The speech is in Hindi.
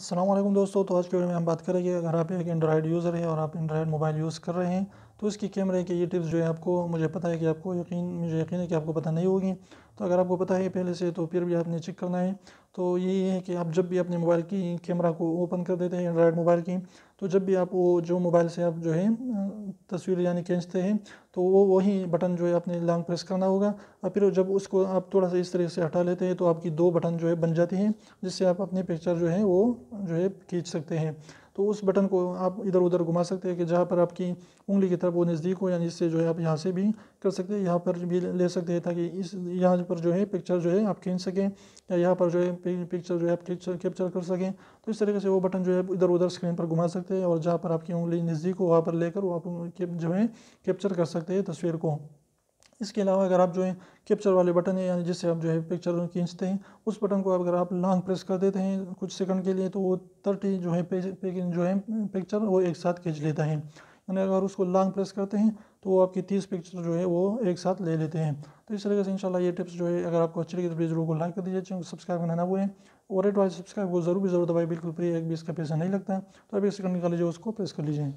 असलम दोस्तों तो आज के वीडियो में हम बात करेंगे अगर आप एक एंड्रॉयड यूज़र है और आप एंड्रॉयड मोबाइल यूज़ कर रहे हैं तो इसकी कैमरे की ये टिप्स जो है आपको मुझे पता है कि आपको यकीन मुझे यकीन है कि आपको पता नहीं होगी तो अगर आपको पता है पहले से तो फिर भी आपने चेक करना है तो यही है कि आप जब भी अपने मोबाइल की कैमरा को ओपन कर देते हैं एंड्रॉयड मोबाइल की तो जब भी आप वो जो मोबाइल से आप जो है तस्वीर यानी खींचते हैं तो वो वही बटन जो है आपने लॉन्ग प्रेस करना होगा और फिर जब उसको आप थोड़ा सा इस तरह से हटा लेते हैं तो आपकी दो बटन जो है बन जाती हैं जिससे आप अपनी पिक्चर जो है वो जो है खींच सकते हैं तो उस बटन को आप इधर उधर घुमा सकते हैं कि जहाँ पर आपकी उंगली की तरफ वो नज़दीक हो यानी इससे जो है आप यहाँ से भी कर सकते हैं यहाँ पर भी ले सकते हैं ताकि इस यहाँ पर जो है पिक्चर जो है आप खींच सकें या यहाँ पर जो है पिक्चर जो है आप कैप्चर कर सकें तो इस तरीके से वो बटन जो है इधर उधर स्क्रीन पर घुमा सकते हैं और जहाँ पर आपकी उंगली नज़दीक हो वहाँ पर लेकर वो आप जो है कैप्चर कर सकते हैं तस्वीर को इसके अलावा अगर आप जो है कैप्चर वाले बटन है यानी जिससे आप जो है पिक्चर खींचते हैं उस बटन को अगर आप लॉन्ग प्रेस कर देते हैं कुछ सेकंड के लिए तो वो थर्टी जो है जो है पिक्चर वो एक साथ खींच लेता है यानी अगर उसको लॉन्ग प्रेस करते हैं तो वो आपकी तीस पिक्चर जो है वो एक साथ ले लेते हैं तो इस तरीके से इनशाला ये टिप्स जो है अगर आपको अच्छी लगी तो प्लीज़ को लाइक कर दीजिए चैनल को सब्सक्राइब करना ना भूलें और एडवाइस सब्सक्राइब वो जरूर भी जरूर दबाए बिल्कुल फ्री एक बीस का पैसा नहीं लगता है तो आप एक सेकंड निकाल लीजिए उसको प्रेस कर लीजिए